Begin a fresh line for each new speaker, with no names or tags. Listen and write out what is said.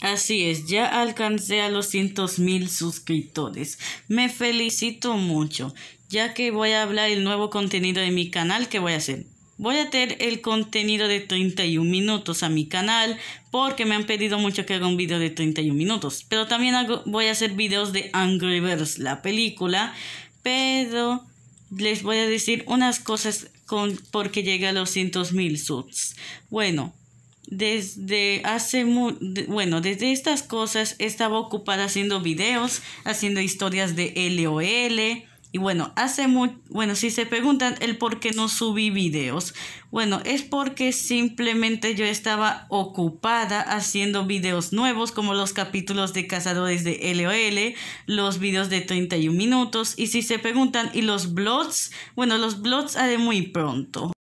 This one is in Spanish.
Así es, ya alcancé a los 100.000 mil suscriptores. Me felicito mucho, ya que voy a hablar el nuevo contenido de mi canal que voy a hacer. Voy a tener el contenido de 31 minutos a mi canal porque me han pedido mucho que haga un video de 31 minutos. Pero también voy a hacer videos de Angry Birds, la película. Pero les voy a decir unas cosas porque llegué a los 100.000 mil subs. Bueno, desde hace, bueno, desde estas cosas estaba ocupada haciendo videos, haciendo historias de LOL. Y bueno, hace muy, bueno, si se preguntan el por qué no subí videos, bueno, es porque simplemente yo estaba ocupada haciendo videos nuevos como los capítulos de Cazadores de LOL, los videos de 31 minutos y si se preguntan y los blogs, bueno, los blogs haré muy pronto.